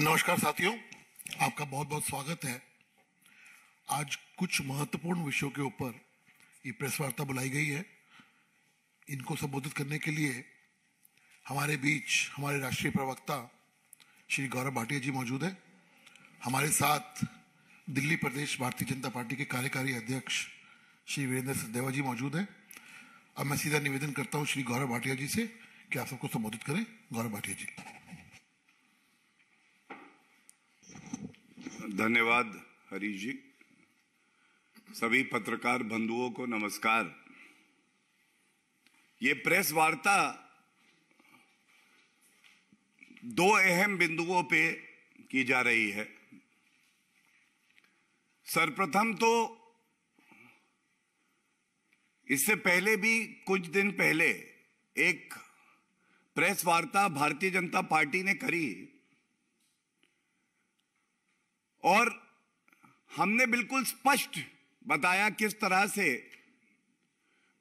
नमस्कार साथियों आपका बहुत बहुत स्वागत है आज कुछ महत्वपूर्ण विषयों के ऊपर ये प्रेस वार्ता बुलाई गई है इनको संबोधित करने के लिए हमारे बीच हमारे राष्ट्रीय प्रवक्ता श्री गौरव भाटिया जी मौजूद हैं हमारे साथ दिल्ली प्रदेश भारतीय जनता पार्टी के कार्यकारी अध्यक्ष श्री वीरेंद्र सदेवा जी मौजूद हैं अब मैं सीधा निवेदन करता हूँ श्री गौरव भाटिया जी से कि आप सबको संबोधित करें गौरव भाटिया जी धन्यवाद हरीश जी सभी पत्रकार बंधुओं को नमस्कार ये प्रेस वार्ता दो अहम बिंदुओं पे की जा रही है सर्वप्रथम तो इससे पहले भी कुछ दिन पहले एक प्रेस वार्ता भारतीय जनता पार्टी ने करी और हमने बिल्कुल स्पष्ट बताया किस तरह से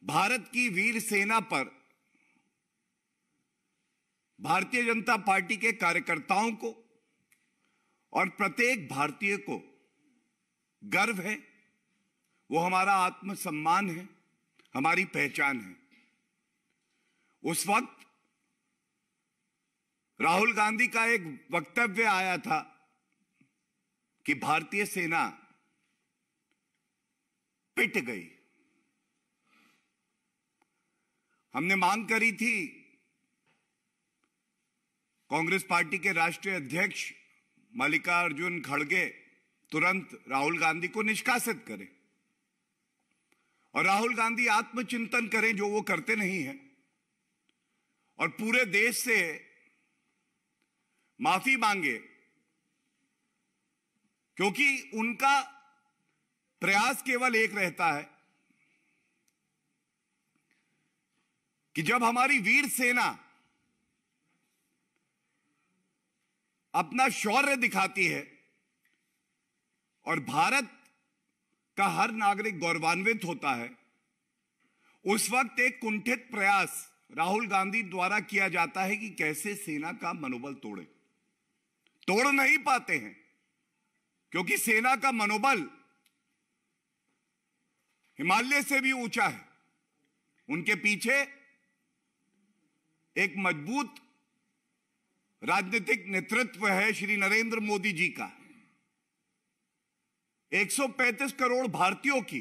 भारत की वीर सेना पर भारतीय जनता पार्टी के कार्यकर्ताओं को और प्रत्येक भारतीय को गर्व है वो हमारा आत्मसम्मान है हमारी पहचान है उस वक्त राहुल गांधी का एक वक्तव्य आया था कि भारतीय सेना पिट गई हमने मांग करी थी कांग्रेस पार्टी के राष्ट्रीय अध्यक्ष मल्लिकार्जुन खड़गे तुरंत राहुल गांधी को निष्कासित करें और राहुल गांधी आत्मचिंतन करें जो वो करते नहीं है और पूरे देश से माफी मांगे क्योंकि उनका प्रयास केवल एक रहता है कि जब हमारी वीर सेना अपना शौर्य दिखाती है और भारत का हर नागरिक गौरवान्वित होता है उस वक्त एक कुंठित प्रयास राहुल गांधी द्वारा किया जाता है कि कैसे सेना का मनोबल तोड़े तोड़ नहीं पाते हैं क्योंकि सेना का मनोबल हिमालय से भी ऊंचा है उनके पीछे एक मजबूत राजनीतिक नेतृत्व है श्री नरेंद्र मोदी जी का 135 करोड़ भारतीयों की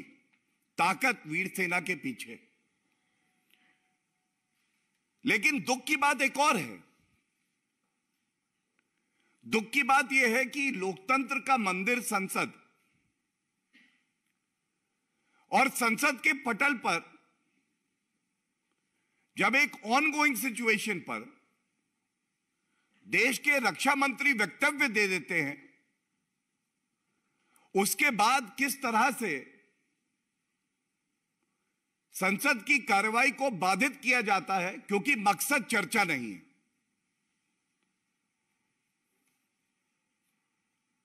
ताकत वीर सेना के पीछे लेकिन दुख की बात एक और है दुख की बात यह है कि लोकतंत्र का मंदिर संसद और संसद के पटल पर जब एक ऑनगोइंग सिचुएशन पर देश के रक्षा मंत्री वक्तव्य दे देते हैं उसके बाद किस तरह से संसद की कार्रवाई को बाधित किया जाता है क्योंकि मकसद चर्चा नहीं है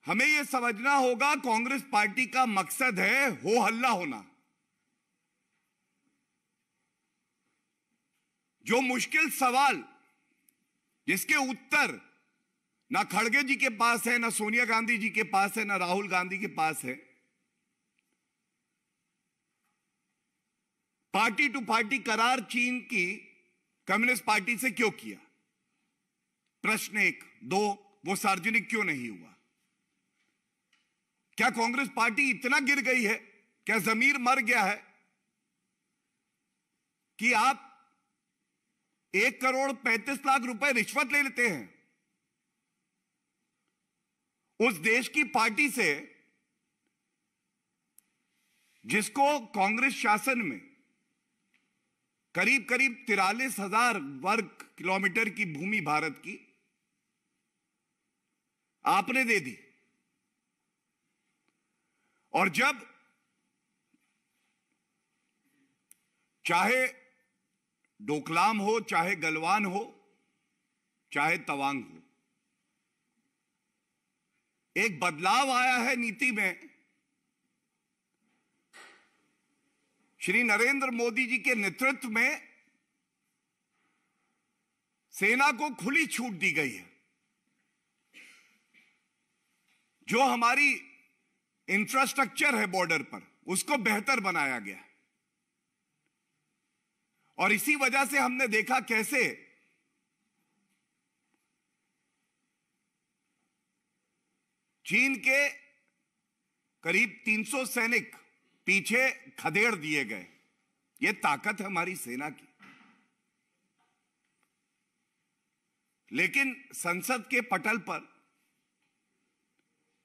हमें यह समझना होगा कांग्रेस पार्टी का मकसद है हो हल्ला होना जो मुश्किल सवाल जिसके उत्तर ना खड़गे जी के पास है ना सोनिया गांधी जी के पास है ना राहुल गांधी के पास है पार्टी टू पार्टी करार चीन की कम्युनिस्ट पार्टी से क्यों किया प्रश्न एक दो वो सार्वजनिक क्यों नहीं हुआ क्या कांग्रेस पार्टी इतना गिर गई है क्या जमीर मर गया है कि आप एक करोड़ पैंतीस लाख रुपए रिश्वत ले लेते हैं उस देश की पार्टी से जिसको कांग्रेस शासन में करीब करीब तिरालीस हजार वर्ग किलोमीटर की भूमि भारत की आपने दे दी और जब चाहे डोकलाम हो चाहे गलवान हो चाहे तवांग हो एक बदलाव आया है नीति में श्री नरेंद्र मोदी जी के नेतृत्व में सेना को खुली छूट दी गई है जो हमारी इंफ्रास्ट्रक्चर है बॉर्डर पर उसको बेहतर बनाया गया और इसी वजह से हमने देखा कैसे चीन के करीब 300 सैनिक पीछे खदेड़ दिए गए ये ताकत है हमारी सेना की लेकिन संसद के पटल पर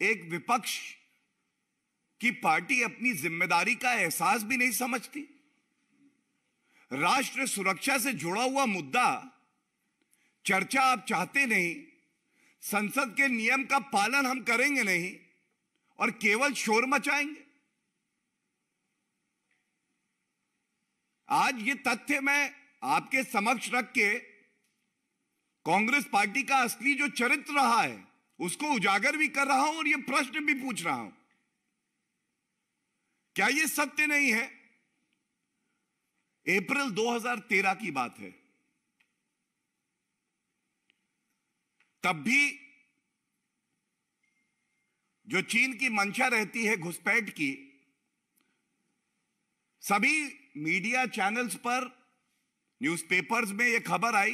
एक विपक्ष कि पार्टी अपनी जिम्मेदारी का एहसास भी नहीं समझती राष्ट्र सुरक्षा से जुड़ा हुआ मुद्दा चर्चा आप चाहते नहीं संसद के नियम का पालन हम करेंगे नहीं और केवल शोर मचाएंगे आज ये तथ्य मैं आपके समक्ष रख के कांग्रेस पार्टी का असली जो चरित्र रहा है उसको उजागर भी कर रहा हूं और ये प्रश्न भी पूछ रहा हूं क्या यह सत्य नहीं है अप्रैल 2013 की बात है तब भी जो चीन की मंशा रहती है घुसपैठ की सभी मीडिया चैनल्स पर न्यूज़पेपर्स में यह खबर आई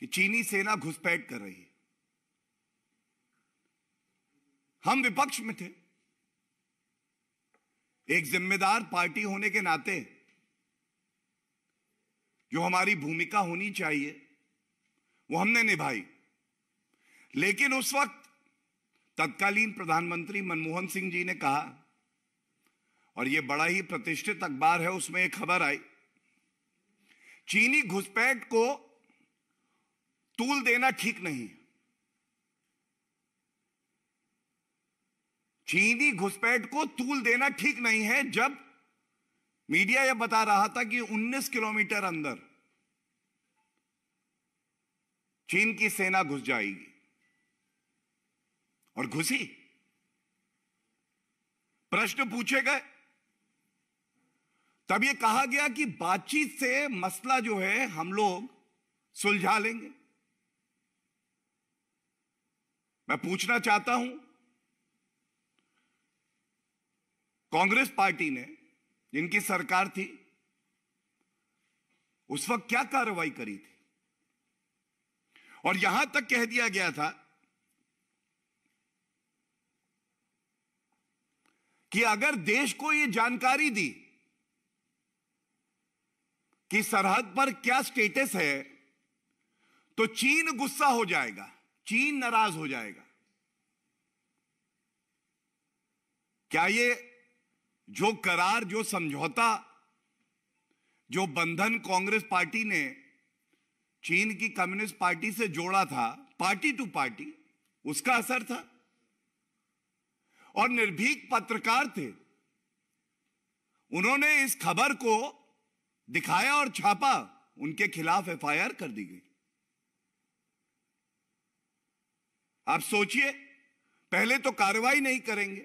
कि चीनी सेना घुसपैठ कर रही है हम विपक्ष में थे एक जिम्मेदार पार्टी होने के नाते जो हमारी भूमिका होनी चाहिए वो हमने निभाई लेकिन उस वक्त तत्कालीन प्रधानमंत्री मनमोहन सिंह जी ने कहा और ये बड़ा ही प्रतिष्ठित अखबार है उसमें एक खबर आई चीनी घुसपैठ को तूल देना ठीक नहीं है चीनी घुसपैठ को तूल देना ठीक नहीं है जब मीडिया यह बता रहा था कि 19 किलोमीटर अंदर चीन की सेना घुस जाएगी और घुसी प्रश्न पूछे गए तब यह कहा गया कि बातचीत से मसला जो है हम लोग सुलझा लेंगे मैं पूछना चाहता हूं कांग्रेस पार्टी ने जिनकी सरकार थी उस वक्त क्या कार्रवाई करी थी और यहां तक कह दिया गया था कि अगर देश को यह जानकारी दी कि सरहद पर क्या स्टेटस है तो चीन गुस्सा हो जाएगा चीन नाराज हो जाएगा क्या ये जो करार जो समझौता जो बंधन कांग्रेस पार्टी ने चीन की कम्युनिस्ट पार्टी से जोड़ा था पार्टी टू पार्टी उसका असर था और निर्भीक पत्रकार थे उन्होंने इस खबर को दिखाया और छापा उनके खिलाफ एफआईआर कर दी गई आप सोचिए पहले तो कार्रवाई नहीं करेंगे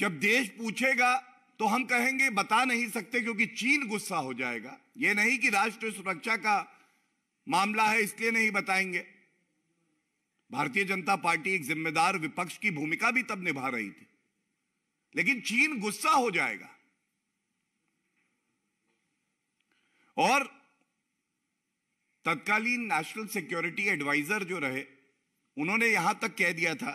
जब देश पूछेगा तो हम कहेंगे बता नहीं सकते क्योंकि चीन गुस्सा हो जाएगा यह नहीं कि राष्ट्रीय सुरक्षा का मामला है इसलिए नहीं बताएंगे भारतीय जनता पार्टी एक जिम्मेदार विपक्ष की भूमिका भी तब निभा रही थी लेकिन चीन गुस्सा हो जाएगा और तत्कालीन नेशनल सिक्योरिटी एडवाइजर जो रहे उन्होंने यहां तक कह दिया था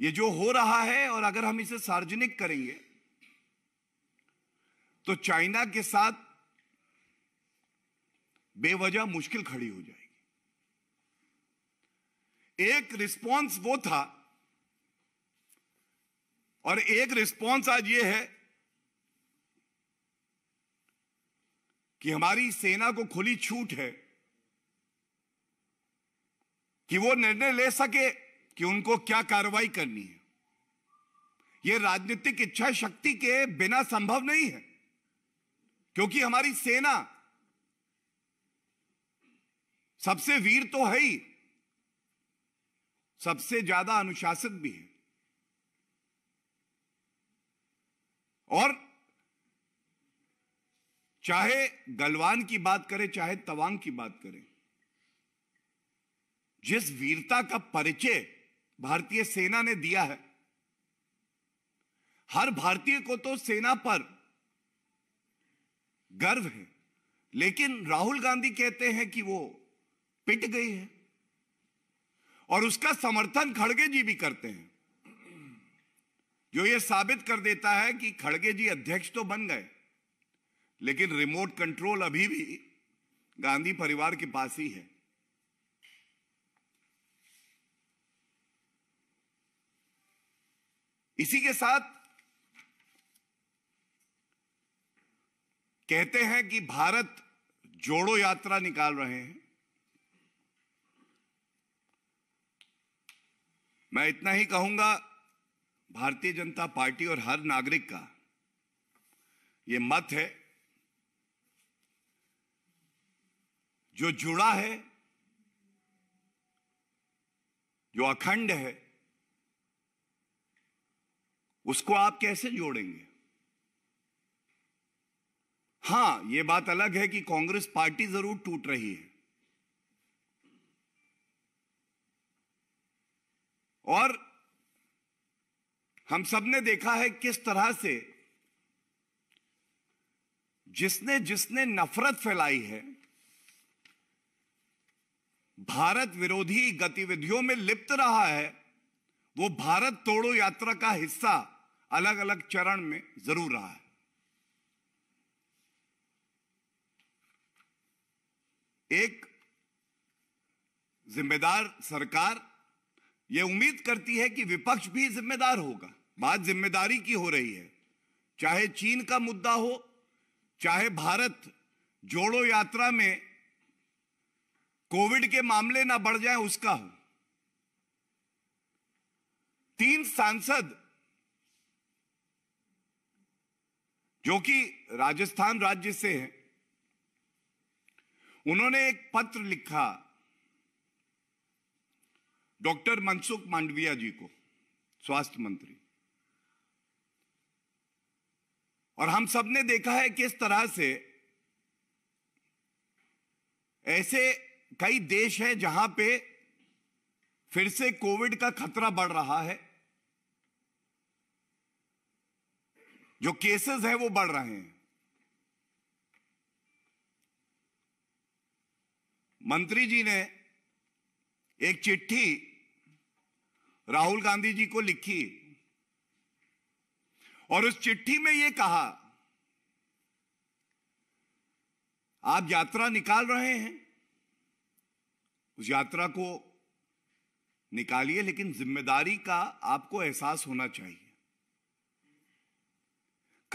ये जो हो रहा है और अगर हम इसे सार्वजनिक करेंगे तो चाइना के साथ बेवजह मुश्किल खड़ी हो जाएगी एक रिस्पांस वो था और एक रिस्पांस आज ये है कि हमारी सेना को खुली छूट है कि वो निर्णय ले सके कि उनको क्या कार्रवाई करनी है यह राजनीतिक इच्छा शक्ति के बिना संभव नहीं है क्योंकि हमारी सेना सबसे वीर तो है ही सबसे ज्यादा अनुशासित भी है और चाहे गलवान की बात करें चाहे तवांग की बात करें जिस वीरता का परिचय भारतीय सेना ने दिया है हर भारतीय को तो सेना पर गर्व है लेकिन राहुल गांधी कहते हैं कि वो पिट गई है और उसका समर्थन खड़गे जी भी करते हैं जो ये साबित कर देता है कि खड़गे जी अध्यक्ष तो बन गए लेकिन रिमोट कंट्रोल अभी भी गांधी परिवार के पास ही है इसी के साथ कहते हैं कि भारत जोड़ो यात्रा निकाल रहे हैं मैं इतना ही कहूंगा भारतीय जनता पार्टी और हर नागरिक का यह मत है जो जुड़ा है जो अखंड है उसको आप कैसे जोड़ेंगे हां यह बात अलग है कि कांग्रेस पार्टी जरूर टूट रही है और हम सबने देखा है किस तरह से जिसने जिसने नफरत फैलाई है भारत विरोधी गतिविधियों में लिप्त रहा है वो भारत तोड़ो यात्रा का हिस्सा अलग अलग चरण में जरूर रहा है एक जिम्मेदार सरकार यह उम्मीद करती है कि विपक्ष भी जिम्मेदार होगा बात जिम्मेदारी की हो रही है चाहे चीन का मुद्दा हो चाहे भारत जोड़ो यात्रा में कोविड के मामले ना बढ़ जाए उसका हो तीन सांसद जो कि राजस्थान राज्य से हैं उन्होंने एक पत्र लिखा डॉक्टर मनसुख मांडविया जी को स्वास्थ्य मंत्री और हम सब ने देखा है किस तरह से ऐसे कई देश हैं जहां पे फिर से कोविड का खतरा बढ़ रहा है जो केसेस है वो बढ़ रहे हैं मंत्री जी ने एक चिट्ठी राहुल गांधी जी को लिखी और उस चिट्ठी में यह कहा आप यात्रा निकाल रहे हैं उस यात्रा को निकालिए लेकिन जिम्मेदारी का आपको एहसास होना चाहिए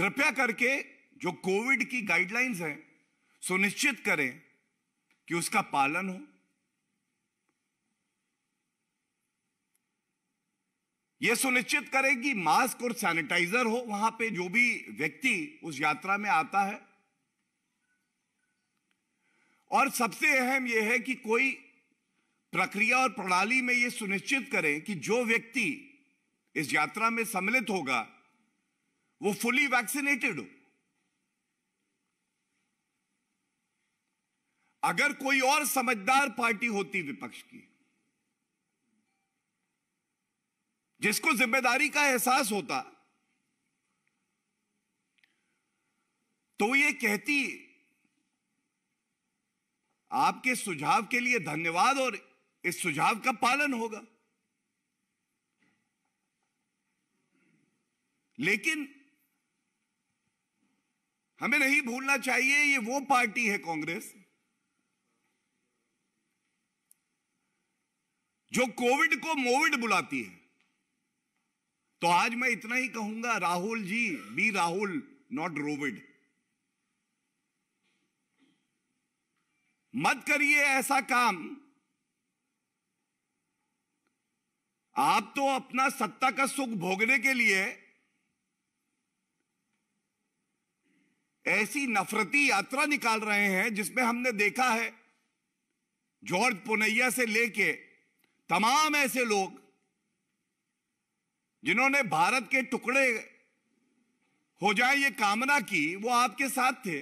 कृपया करके जो कोविड की गाइडलाइंस हैं सुनिश्चित करें कि उसका पालन हो यह सुनिश्चित करें कि मास्क और सैनिटाइजर हो वहां पे जो भी व्यक्ति उस यात्रा में आता है और सबसे अहम यह है कि कोई प्रक्रिया और प्रणाली में यह सुनिश्चित करें कि जो व्यक्ति इस यात्रा में सम्मिलित होगा वो फुली वैक्सीनेटेड हो अगर कोई और समझदार पार्टी होती विपक्ष की जिसको जिम्मेदारी का एहसास होता तो ये कहती आपके सुझाव के लिए धन्यवाद और इस सुझाव का पालन होगा लेकिन हमें नहीं भूलना चाहिए ये वो पार्टी है कांग्रेस जो कोविड को मोविड बुलाती है तो आज मैं इतना ही कहूंगा राहुल जी बी राहुल नॉट रोविड मत करिए ऐसा काम आप तो अपना सत्ता का सुख भोगने के लिए ऐसी नफरती यात्रा निकाल रहे हैं जिसमें हमने देखा है जॉर्ज पुनैया से लेके तमाम ऐसे लोग जिन्होंने भारत के टुकड़े हो जाए ये कामना की वो आपके साथ थे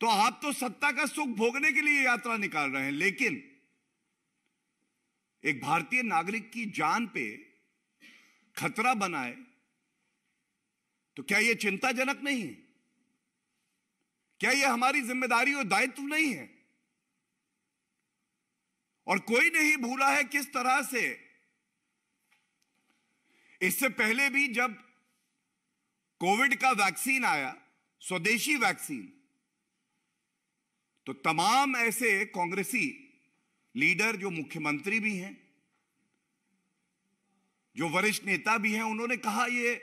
तो आप तो सत्ता का सुख भोगने के लिए यात्रा निकाल रहे हैं लेकिन एक भारतीय नागरिक की जान पे खतरा बनाए तो क्या यह चिंताजनक नहीं है क्या यह हमारी जिम्मेदारी और दायित्व नहीं है और कोई नहीं भूला है किस तरह से इससे पहले भी जब कोविड का वैक्सीन आया स्वदेशी वैक्सीन तो तमाम ऐसे कांग्रेसी लीडर जो मुख्यमंत्री भी हैं जो वरिष्ठ नेता भी हैं उन्होंने कहा यह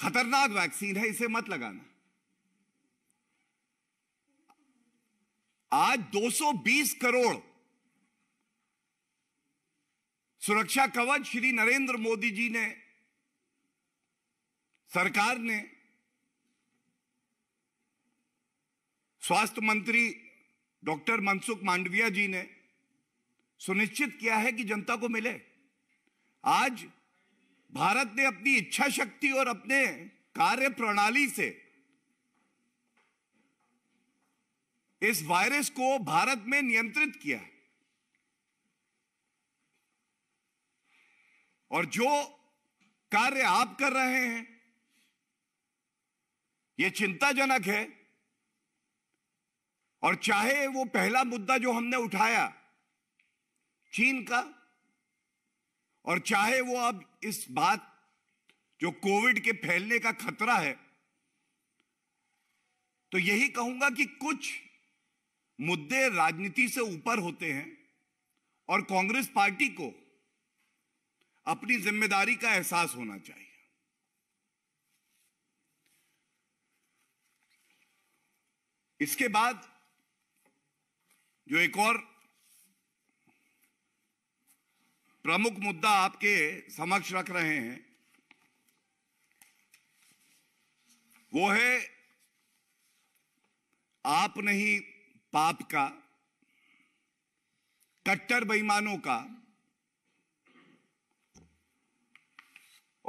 खतरनाक वैक्सीन है इसे मत लगाना आज 220 करोड़ सुरक्षा कवच श्री नरेंद्र मोदी जी ने सरकार ने स्वास्थ्य मंत्री डॉक्टर मनसुख मांडविया जी ने सुनिश्चित किया है कि जनता को मिले आज भारत ने अपनी इच्छा शक्ति और अपने कार्य प्रणाली से इस वायरस को भारत में नियंत्रित किया है और जो कार्य आप कर रहे हैं यह चिंताजनक है और चाहे वो पहला मुद्दा जो हमने उठाया चीन का और चाहे वो अब इस बात जो कोविड के फैलने का खतरा है तो यही कहूंगा कि कुछ मुद्दे राजनीति से ऊपर होते हैं और कांग्रेस पार्टी को अपनी जिम्मेदारी का एहसास होना चाहिए इसके बाद जो एक और प्रमुख मुद्दा आपके समक्ष रख रहे हैं वो है आप नहीं पाप का कट्टर बेईमानों का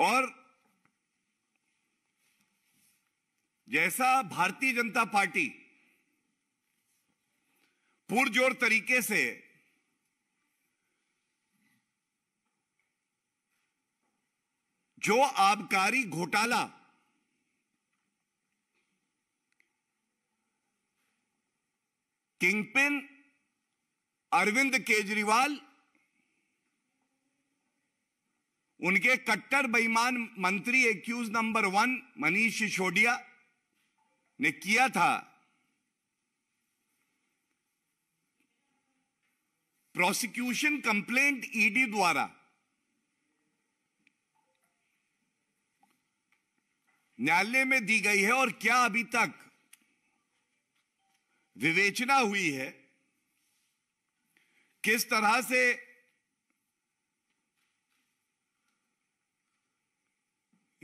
और जैसा भारतीय जनता पार्टी पुरजोर तरीके से जो आबकारी घोटाला किंगपिन अरविंद केजरीवाल उनके कट्टर बेईमान मंत्री accused number one Manish Sisodia ने किया था प्रोसिक्यूशन कंप्लेंट ईडी द्वारा न्यायालय में दी गई है और क्या अभी तक विवेचना हुई है किस तरह से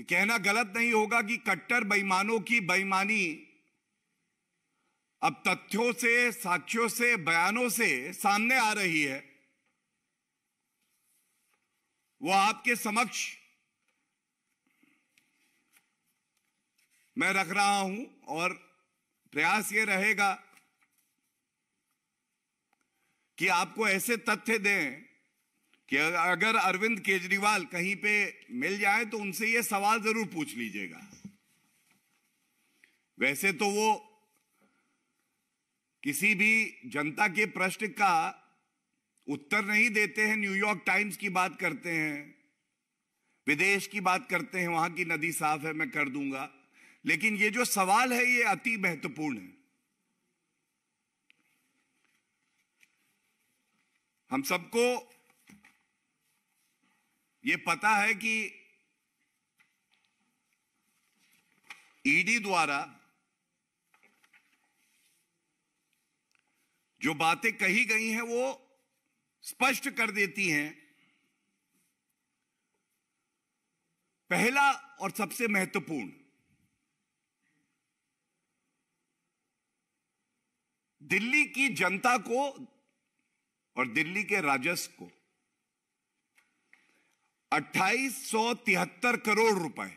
कहना गलत नहीं होगा कि कट्टर बेईमानों की बेईमानी अब तथ्यों से साक्ष्यों से बयानों से सामने आ रही है वो आपके समक्ष मैं रख रहा हूं और प्रयास ये रहेगा कि आपको ऐसे तथ्य दें कि अगर अरविंद केजरीवाल कहीं पे मिल जाए तो उनसे ये सवाल जरूर पूछ लीजिएगा वैसे तो वो किसी भी जनता के प्रश्न का उत्तर नहीं देते हैं न्यूयॉर्क टाइम्स की बात करते हैं विदेश की बात करते हैं वहां की नदी साफ है मैं कर दूंगा लेकिन ये जो सवाल है ये अति महत्वपूर्ण है हम सबको ये पता है कि ईडी द्वारा जो बातें कही गई हैं वो स्पष्ट कर देती हैं पहला और सबसे महत्वपूर्ण दिल्ली की जनता को और दिल्ली के राजस्व को अट्ठाईस करोड़ रुपए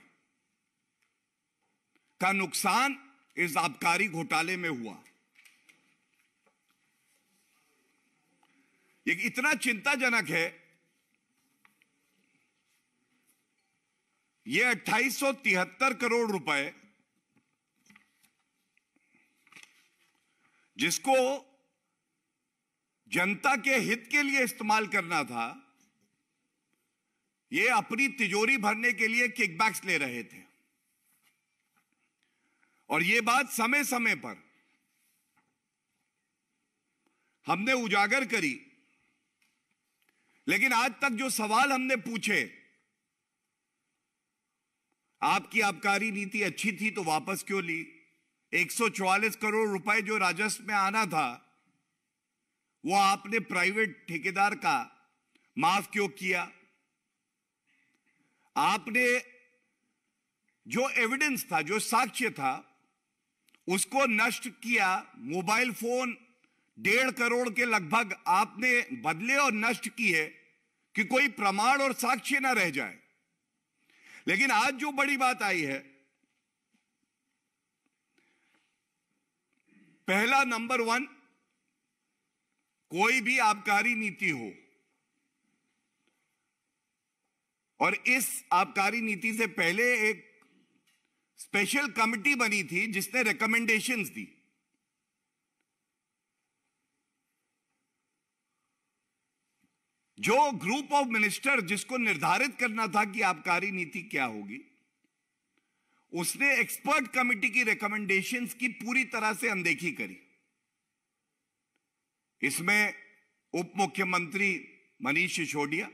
का नुकसान इस आबकारी घोटाले में हुआ ये इतना चिंताजनक है ये अट्ठाईस करोड़ रुपए जिसको जनता के हित के लिए इस्तेमाल करना था ये अपनी तिजोरी भरने के लिए किकबैक्स ले रहे थे और ये बात समय समय पर हमने उजागर करी लेकिन आज तक जो सवाल हमने पूछे आपकी आबकारी नीति अच्छी थी तो वापस क्यों ली 144 करोड़ रुपए जो राजस्व में आना था वो आपने प्राइवेट ठेकेदार का माफ क्यों किया आपने जो एविडेंस था जो साक्ष्य था उसको नष्ट किया मोबाइल फोन डेढ़ करोड़ के लगभग आपने बदले और नष्ट किए कि कोई प्रमाण और साक्ष्य ना रह जाए लेकिन आज जो बड़ी बात आई है पहला नंबर वन कोई भी आबकारी नीति हो और इस आबकारी नीति से पहले एक स्पेशल कमिटी बनी थी जिसने रिकमेंडेशंस दी जो ग्रुप ऑफ मिनिस्टर जिसको निर्धारित करना था कि आबकारी नीति क्या होगी उसने एक्सपर्ट कमिटी की रिकमेंडेशंस की पूरी तरह से अनदेखी करी इसमें उप मुख्यमंत्री मनीष सिसोदिया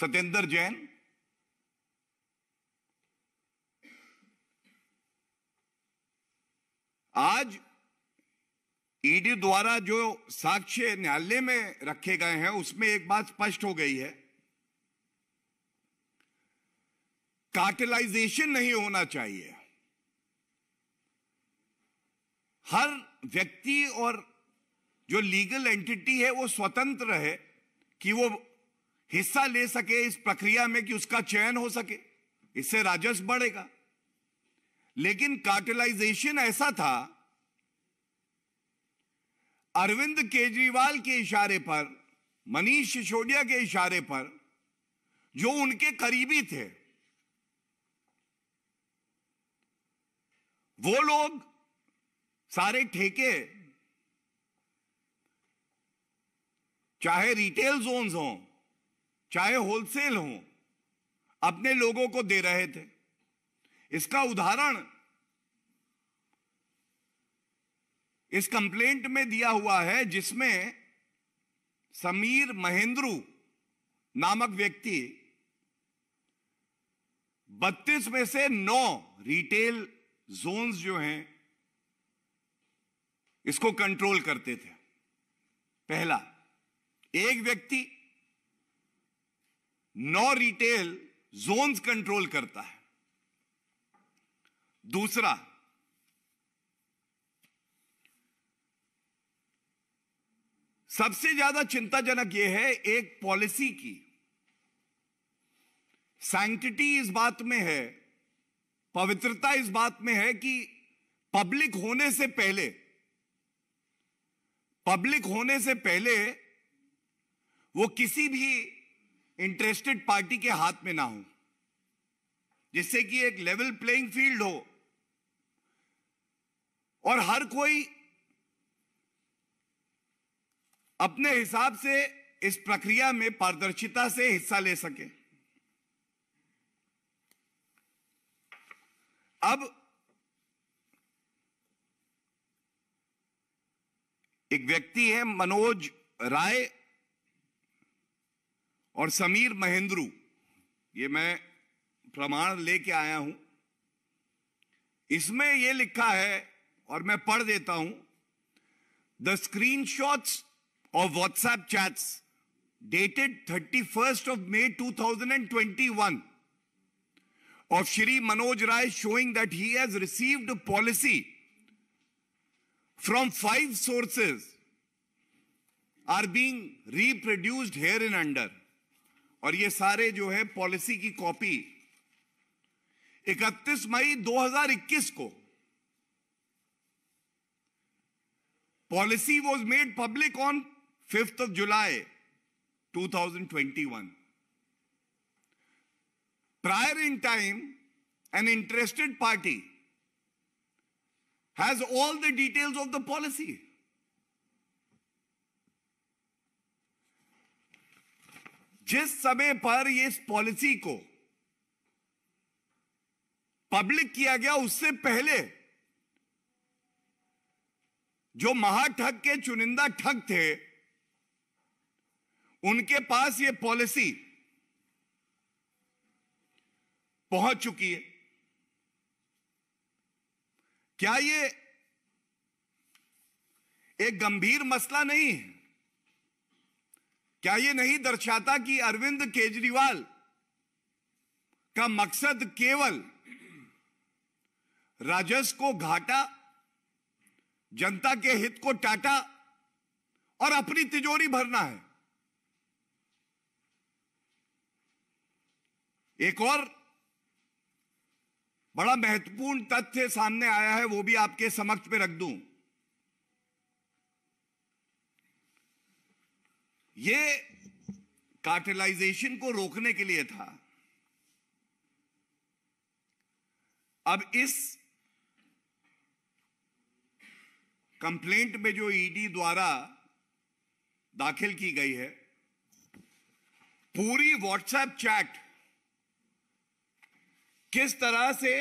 सत्येंद्र जैन आज ईडी e द्वारा जो साक्ष्य न्यायालय में रखे गए हैं उसमें एक बात स्पष्ट हो गई है कार्टेलाइजेशन नहीं होना चाहिए हर व्यक्ति और जो लीगल एंटिटी है वो स्वतंत्र है कि वो हिस्सा ले सके इस प्रक्रिया में कि उसका चयन हो सके इससे राजस्व बढ़ेगा लेकिन कार्टेलाइजेशन ऐसा था अरविंद केजरीवाल के इशारे पर मनीष सिसोदिया के इशारे पर जो उनके करीबी थे वो लोग सारे ठेके चाहे रिटेल जोन हो चाहे होलसेल हो अपने लोगों को दे रहे थे इसका उदाहरण इस कंप्लेंट में दिया हुआ है जिसमें समीर महेंद्रू नामक व्यक्ति बत्तीस में से नौ रिटेल जोन्स जो हैं इसको कंट्रोल करते थे पहला एक व्यक्ति नौ रिटेल जोन्स कंट्रोल करता है दूसरा सबसे ज्यादा चिंताजनक यह है एक पॉलिसी की सैंक्टिटी इस बात में है पवित्रता इस बात में है कि पब्लिक होने से पहले पब्लिक होने से पहले वो किसी भी इंटरेस्टेड पार्टी के हाथ में ना हो जिससे कि एक लेवल प्लेइंग फील्ड हो और हर कोई अपने हिसाब से इस प्रक्रिया में पारदर्शिता से हिस्सा ले सके अब एक व्यक्ति है मनोज राय और समीर महेंद्रू ये मैं प्रमाण लेके आया हूं इसमें यह लिखा है और मैं पढ़ देता हूं the screenshots of WhatsApp chats dated thirty first of May two thousand and twenty one of Shri Manoj Rai showing that he has received a policy from five sources are being reproduced here in under. और ये सारे जो है policy की copy 31 मई 2021 को policy was made public on 5th of July 2021 Prior in time, an interested party has all the details of the policy. जिस समय पर इस पॉलिसी को पब्लिक किया गया उससे पहले जो महाठग के चुनिंदा ठग थे उनके पास ये पॉलिसी पहुंच चुकी है क्या ये एक गंभीर मसला नहीं है क्या ये नहीं दर्शाता कि अरविंद केजरीवाल का मकसद केवल राजस्व को घाटा जनता के हित को टाटा और अपनी तिजोरी भरना है एक और बड़ा महत्वपूर्ण तथ्य सामने आया है वो भी आपके समक्ष पे रख दूं ये कार्टेलाइजेशन को रोकने के लिए था अब इस कंप्लेंट में जो ईडी e द्वारा दाखिल की गई है पूरी व्हाट्सएप चैट किस तरह से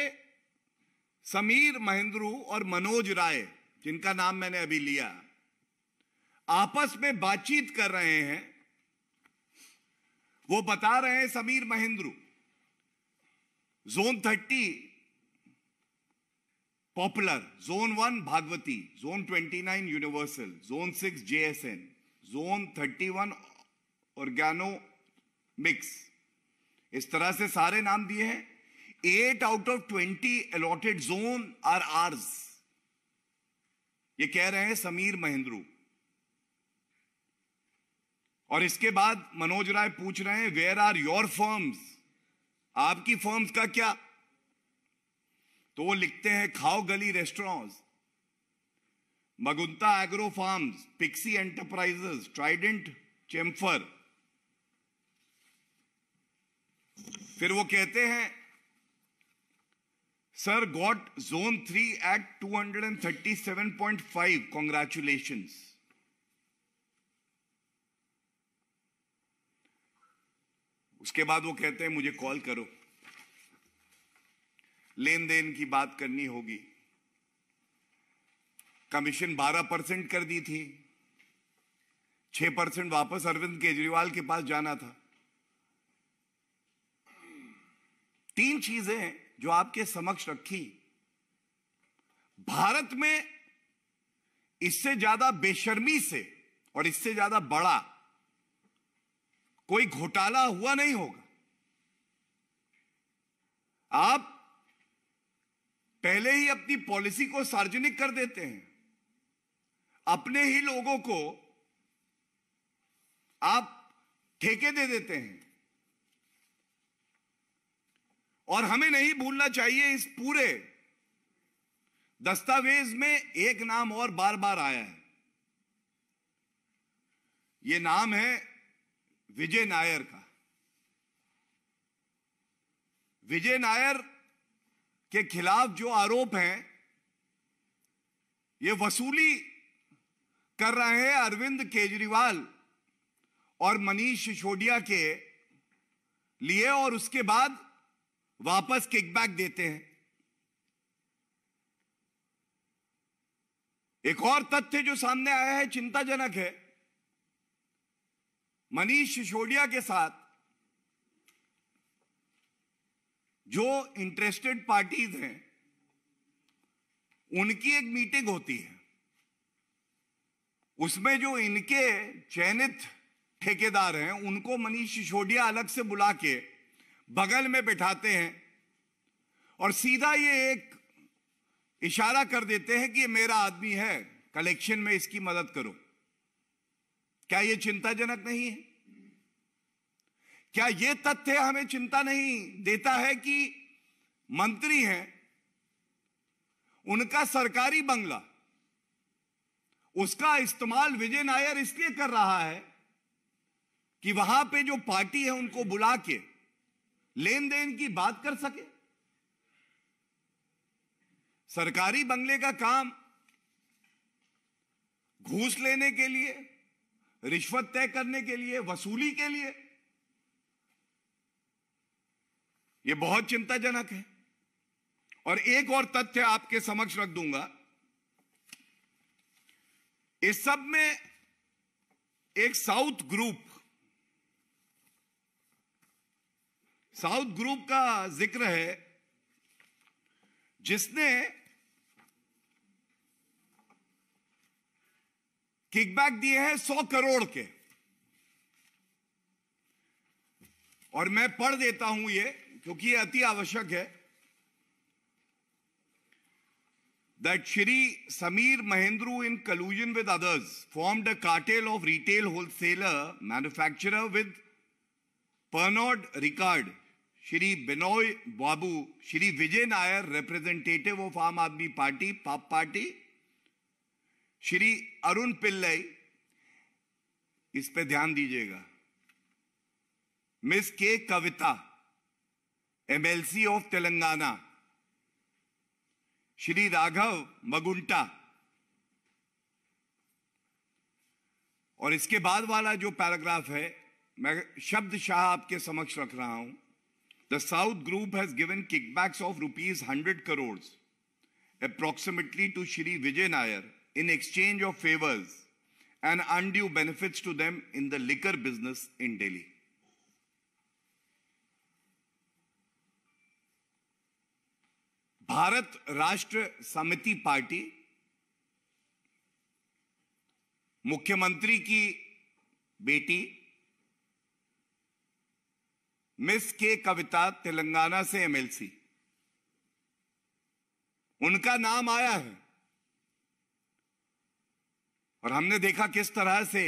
समीर महेंद्रू और मनोज राय जिनका नाम मैंने अभी लिया आपस में बातचीत कर रहे हैं वो बता रहे हैं Sameer Mahendru zone thirty popular zone one Bhagwati zone twenty nine universal zone six JSN zone thirty one Organo mix इस तरह से सारे नाम दिए हैं eight out of twenty allotted zone आर आर्स ये कह रहे हैं समीर महेंद्रू और इसके बाद मनोज राय पूछ रहे हैं वेयर आर योर फर्म्स आपकी फर्म्स का क्या तो वो लिखते हैं Khao Gali restaurants Magunta agro farms Pixy enterprises Trident Chemphar फिर वो कहते हैं Sir got zone 3 point 237.5. Congratulations. उसके बाद वो कहते हैं मुझे कॉल करो लेन देन की बात करनी होगी कमीशन 12 परसेंट कर दी थी 6 परसेंट वापस अरविंद केजरीवाल के पास जाना था तीन चीजें हैं जो आपके समक्ष रखी भारत में इससे ज्यादा बेशर्मी से और इससे ज्यादा बड़ा कोई घोटाला हुआ नहीं होगा आप पहले ही अपनी पॉलिसी को सार्वजनिक कर देते हैं अपने ही लोगों को आप ठेके दे देते हैं और हमें नहीं भूलना चाहिए इस पूरे दस्तावेज में एक नाम और बार बार आया है यह नाम है विजय नायर का विजय नायर के खिलाफ जो आरोप हैं ये वसूली कर रहे हैं अरविंद केजरीवाल और मनीष सिसोदिया के लिए और उसके बाद वापस किकबैक देते हैं एक और तथ्य जो सामने आया है चिंताजनक है मनीष सिसोडिया के साथ जो इंटरेस्टेड पार्टीज हैं उनकी एक मीटिंग होती है उसमें जो इनके चयनित ठेकेदार हैं उनको मनीष सिसोडिया अलग से बुला के बगल में बैठाते हैं और सीधा ये एक इशारा कर देते हैं कि ये मेरा आदमी है कलेक्शन में इसकी मदद करो क्या ये चिंताजनक नहीं है क्या ये तथ्य हमें चिंता नहीं देता है कि मंत्री हैं उनका सरकारी बंगला उसका इस्तेमाल विजय नायर इसलिए कर रहा है कि वहां पे जो पार्टी है उनको बुला के लेन देन की बात कर सके सरकारी बंगले का काम घूस लेने के लिए रिश्वत तय करने के लिए वसूली के लिए यह बहुत चिंताजनक है और एक और तथ्य आपके समक्ष रख दूंगा इस सब में एक साउथ ग्रुप साउथ ग्रुप का जिक्र है जिसने किकबैक दिए हैं सौ करोड़ के और मैं पढ़ देता हूं ये क्योंकि ये अति आवश्यक है that Shri Sameer Mahendru in collusion with others form the cartel of retail wholesaler manufacturer with Pernod Ricard Shri Binoy Babu Shri Vijay Nair representative of Aam Aadmi party पाप पार्टी श्री अरुण पिल्लई इस पे ध्यान दीजिएगा Miss K Kavitha MLC of Telangana Shri Raghav Magunta और इसके बाद वाला जो पैराग्राफ है मैं शब्द शाह आपके समक्ष रख रहा हूं The South Group has given kickbacks of rupees 100 crores approximately to Shri Vijay Nair in exchange of favors and undue benefits to them in the liquor business in Delhi. Bharat राष्ट्र समिति पार्टी मुख्यमंत्री की मिस के कविता तेलंगाना से MLC उनका नाम आया है और हमने देखा किस तरह से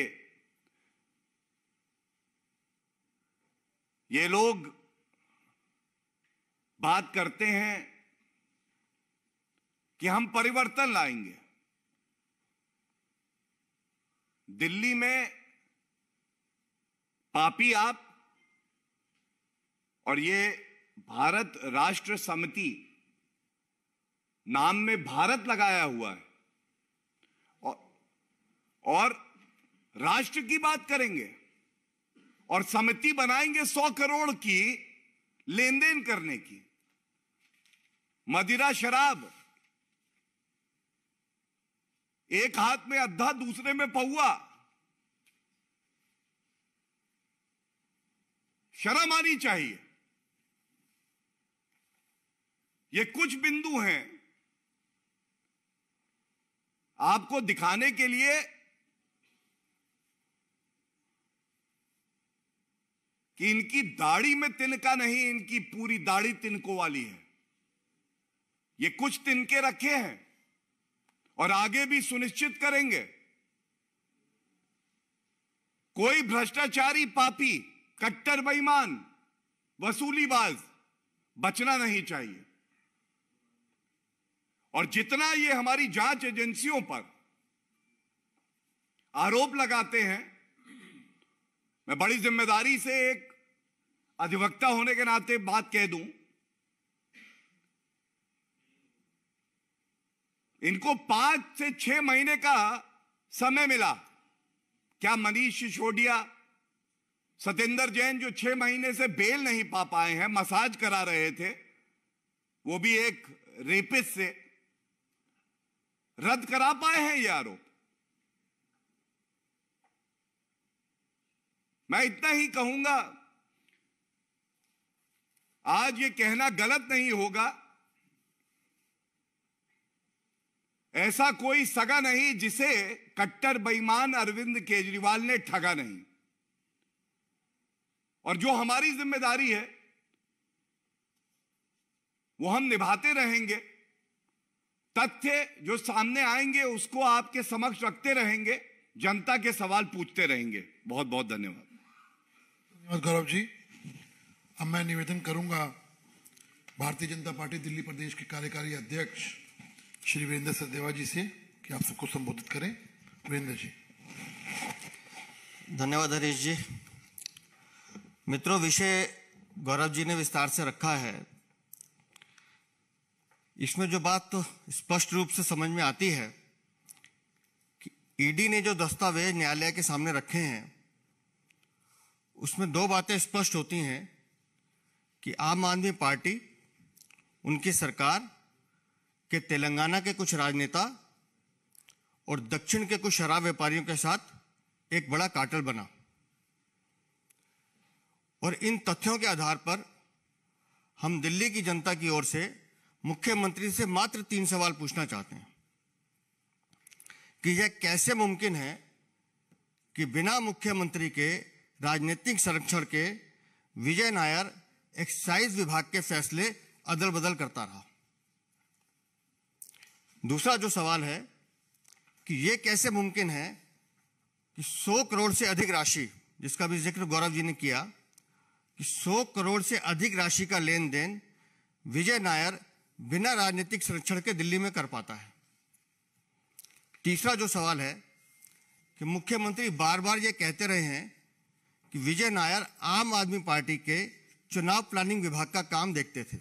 ये लोग बात करते हैं कि हम परिवर्तन लाएंगे दिल्ली में पापी आप और ये भारत राष्ट्र समिति नाम में भारत लगाया हुआ है और, और राष्ट्र की बात करेंगे और समिति बनाएंगे सौ करोड़ की लेन देन करने की मदिरा शराब एक हाथ में अद्धा दूसरे में पौआ शर्म आनी चाहिए ये कुछ बिंदु हैं आपको दिखाने के लिए कि इनकी दाढ़ी में तिनका नहीं इनकी पूरी दाढ़ी तिनकों वाली है ये कुछ तिनके रखे हैं और आगे भी सुनिश्चित करेंगे कोई भ्रष्टाचारी पापी कट्टर बेईमान वसूलीबाज बचना नहीं चाहिए और जितना ये हमारी जांच एजेंसियों पर आरोप लगाते हैं मैं बड़ी जिम्मेदारी से एक अधिवक्ता होने के नाते बात कह दूं इनको पांच से छह महीने का समय मिला क्या मनीष सिसोडिया सतेंद्र जैन जो छह महीने से बेल नहीं पा पाए हैं मसाज करा रहे थे वो भी एक रेपिस से रद्द करा पाए हैं ये आरोप मैं इतना ही कहूंगा आज ये कहना गलत नहीं होगा ऐसा कोई सगा नहीं जिसे कट्टर बेईमान अरविंद केजरीवाल ने ठगा नहीं और जो हमारी जिम्मेदारी है वो हम निभाते रहेंगे तथ्य जो सामने आएंगे उसको आपके समक्ष रखते रहेंगे जनता के सवाल पूछते रहेंगे बहुत बहुत धन्यवाद धन्यवाद गौरव जी अब मैं निवेदन करूंगा भारतीय जनता पार्टी दिल्ली प्रदेश के कार्यकारी अध्यक्ष श्री वीरेंद्र सरदेवा जी से कि आप सबको संबोधित करें वीरेंद्र जी धन्यवाद हरीश जी मित्रों विषय गौरव जी ने विस्तार से रखा है इसमें जो बात तो स्पष्ट रूप से समझ में आती है कि ईडी e ने जो दस्तावेज न्यायालय के सामने रखे हैं उसमें दो बातें स्पष्ट होती हैं कि आम आदमी पार्टी उनकी सरकार के तेलंगाना के कुछ राजनेता और दक्षिण के कुछ शराब व्यापारियों के साथ एक बड़ा काटल बना और इन तथ्यों के आधार पर हम दिल्ली की जनता की ओर से मुख्यमंत्री से मात्र तीन सवाल पूछना चाहते हैं कि यह कैसे मुमकिन है कि बिना मुख्यमंत्री के राजनीतिक संरक्षण के विजय नायर एक्साइज विभाग के फैसले अदल बदल करता रहा दूसरा जो सवाल है कि यह कैसे मुमकिन है कि 100 करोड़ से अधिक राशि जिसका भी जिक्र गौरव जी ने किया कि 100 करोड़ से अधिक राशि का लेन देन विजय नायर बिना राजनीतिक संरक्षण के दिल्ली में कर पाता है तीसरा जो सवाल है कि मुख्यमंत्री बार बार ये कहते रहे हैं कि विजय नायर आम आदमी पार्टी के चुनाव प्लानिंग विभाग का काम देखते थे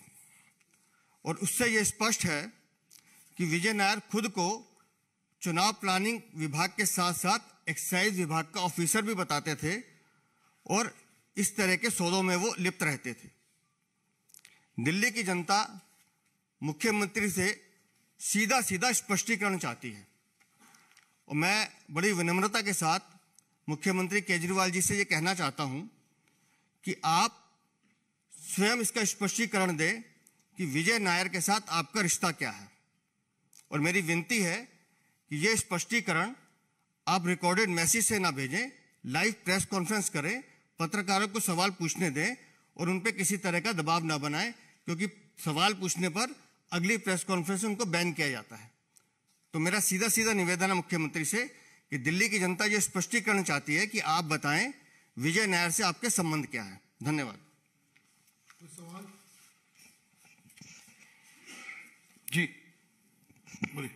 और उससे ये स्पष्ट है कि विजय नायर खुद को चुनाव प्लानिंग विभाग के साथ साथ एक्साइज विभाग का ऑफिसर भी बताते थे और इस तरह के सौदों में वो लिप्त रहते थे दिल्ली की जनता मुख्यमंत्री से सीधा सीधा स्पष्टीकरण चाहती है और मैं बड़ी विनम्रता के साथ मुख्यमंत्री केजरीवाल जी से ये कहना चाहता हूँ कि आप स्वयं इसका स्पष्टीकरण दें कि विजय नायर के साथ आपका रिश्ता क्या है और मेरी विनती है कि ये स्पष्टीकरण आप रिकॉर्डेड मैसेज से ना भेजें लाइव प्रेस कॉन्फ्रेंस करें पत्रकारों को सवाल पूछने दें और उन पर किसी तरह का दबाव ना बनाएं क्योंकि सवाल पूछने पर अगली प्रेस कॉन्फ्रेंस उनको बैन किया जाता है तो मेरा सीधा सीधा निवेदन है मुख्यमंत्री से कि दिल्ली की जनता ये स्पष्टीकरण चाहती है कि आप बताएं विजय नायर से आपके संबंध क्या है धन्यवाद सवाल जी बोलिए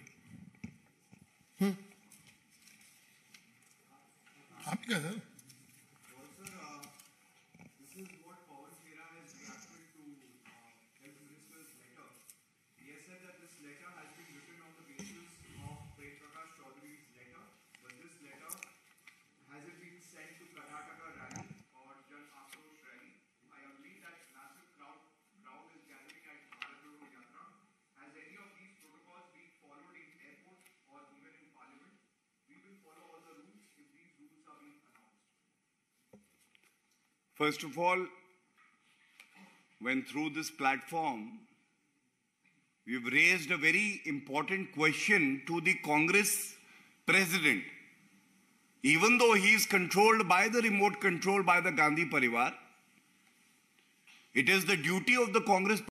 आप क्या sir First of all, when through this platform, we've raised a very important question to the Congress president. Even though he is controlled by the remote control by the Gandhi Parivar, it is the duty of the Congress